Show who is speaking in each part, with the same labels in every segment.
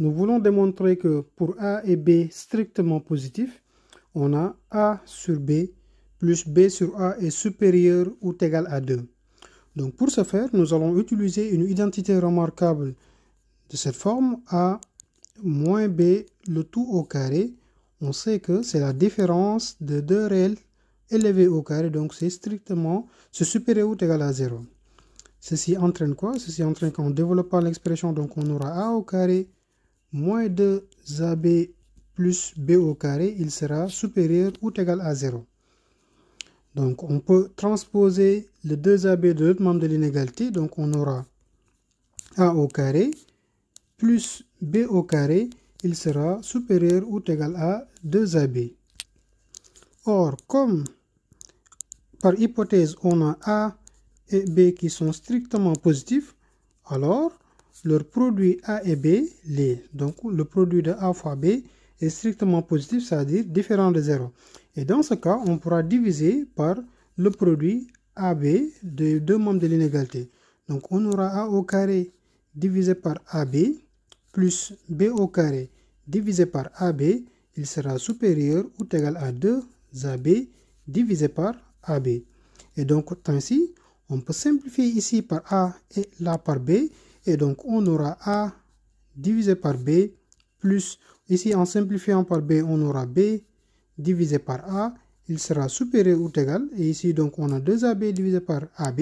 Speaker 1: nous voulons démontrer que pour A et B strictement positifs, on a A sur B plus B sur A est supérieur ou égal à 2. Donc pour ce faire, nous allons utiliser une identité remarquable de cette forme A moins B, le tout au carré. On sait que c'est la différence de deux réels élevés au carré, donc c'est strictement supérieur ou égal à 0. Ceci entraîne quoi Ceci entraîne qu'en développant l'expression, donc on aura A au carré moins 2ab plus b au carré, il sera supérieur ou égal à 0. Donc, on peut transposer le 2ab de l'autre membre de l'inégalité. Donc, on aura a au carré plus b au carré, il sera supérieur ou égal à 2ab. Or, comme par hypothèse, on a a et b qui sont strictement positifs, alors leur produit A et B les Donc le produit de A fois B est strictement positif, c'est-à-dire différent de 0. Et dans ce cas, on pourra diviser par le produit AB de deux membres de l'inégalité. Donc on aura A au carré divisé par AB plus B au carré divisé par AB, il sera supérieur ou égal à 2AB divisé par AB. Et donc ainsi, on peut simplifier ici par A et là par B et donc, on aura A divisé par B plus, ici en simplifiant par B, on aura B divisé par A, il sera supérieur ou égal. Et ici, donc, on a 2AB divisé par AB,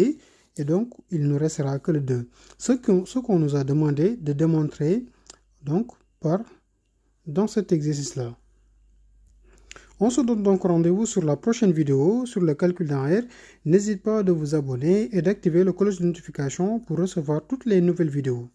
Speaker 1: et donc, il ne restera que le 2. Ce qu'on nous a demandé de démontrer, donc, par, dans cet exercice-là. On se donne donc rendez-vous sur la prochaine vidéo sur le calcul d'arrière. N'hésite pas de vous abonner et d'activer le cloche de notification pour recevoir toutes les nouvelles vidéos.